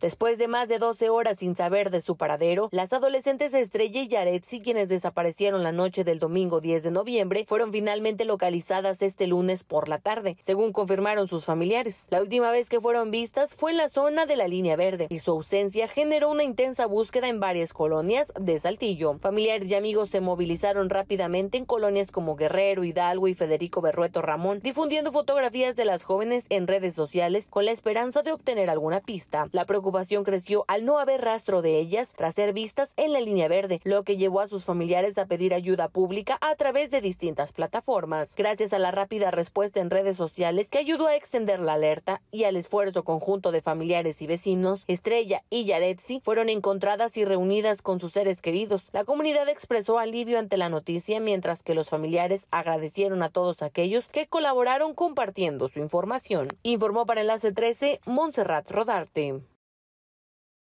Después de más de 12 horas sin saber de su paradero, las adolescentes Estrella y Yaretsi, quienes desaparecieron la noche del domingo 10 de noviembre, fueron finalmente localizadas este lunes por la tarde, según confirmaron sus familiares. La última vez que fueron vistas fue en la zona de la línea verde y su ausencia generó una intensa búsqueda en varias colonias de Saltillo. Familiares y amigos se movilizaron rápidamente en colonias como Guerrero, Hidalgo y Federico Berrueto Ramón, difundiendo fotografías de las jóvenes en redes sociales con la esperanza de obtener alguna pista. La preocupación creció al no haber rastro de ellas tras ser vistas en la línea verde, lo que llevó a sus familiares a pedir ayuda pública a través de distintas plataformas. Gracias a la rápida respuesta en redes sociales que ayudó a extender la alerta y al esfuerzo conjunto de familiares y vecinos, Estrella y Yaretsi fueron encontradas y reunidas con sus seres queridos. La comunidad expresó alivio ante la noticia mientras que los familiares agradecieron a todos aquellos que colaboraron compartiendo su información. Informó para Enlace 13 Montserrat Rodarte.